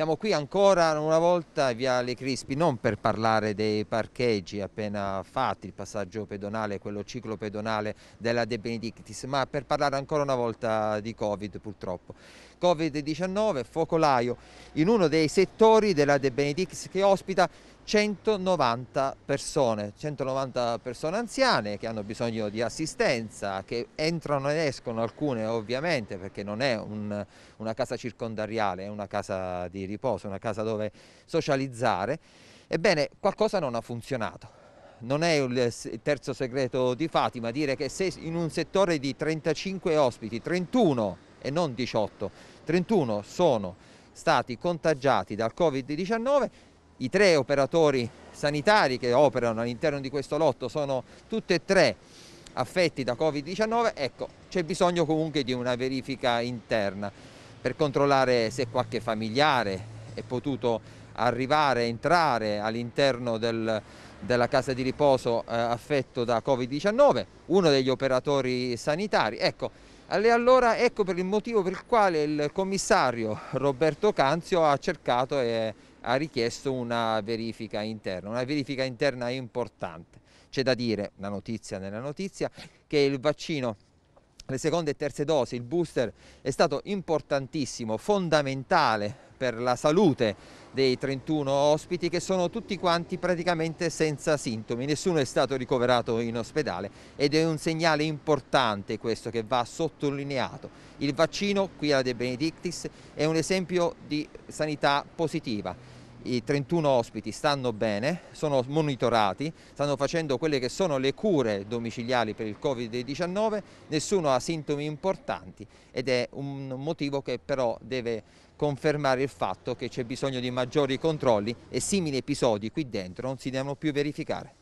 Siamo qui ancora una volta via Le Crispi, non per parlare dei parcheggi appena fatti, il passaggio pedonale, quello ciclo pedonale della De Benedictis, ma per parlare ancora una volta di Covid purtroppo. Covid-19, focolaio in uno dei settori della De Benedictis che ospita 190 persone, 190 persone anziane che hanno bisogno di assistenza, che entrano ed escono alcune ovviamente perché non è un, una casa circondariale, è una casa di riposo, una casa dove socializzare. Ebbene, qualcosa non ha funzionato. Non è il terzo segreto di Fatima dire che se in un settore di 35 ospiti, 31 e non 18, 31 sono stati contagiati dal Covid-19, i tre operatori sanitari che operano all'interno di questo lotto sono tutti e tre affetti da Covid-19, ecco, c'è bisogno comunque di una verifica interna per controllare se qualche familiare è potuto arrivare, entrare all'interno del, della casa di riposo eh, affetto da Covid-19, uno degli operatori sanitari. Ecco, allora ecco per il motivo per il quale il commissario Roberto Canzio ha cercato e ha richiesto una verifica interna, una verifica interna importante. C'è da dire, una notizia nella notizia, che il vaccino le seconde e terze dosi, il booster è stato importantissimo, fondamentale per la salute dei 31 ospiti che sono tutti quanti praticamente senza sintomi, nessuno è stato ricoverato in ospedale ed è un segnale importante questo che va sottolineato. Il vaccino qui alla De Benedictis è un esempio di sanità positiva i 31 ospiti stanno bene, sono monitorati, stanno facendo quelle che sono le cure domiciliari per il Covid-19, nessuno ha sintomi importanti ed è un motivo che però deve confermare il fatto che c'è bisogno di maggiori controlli e simili episodi qui dentro non si devono più verificare.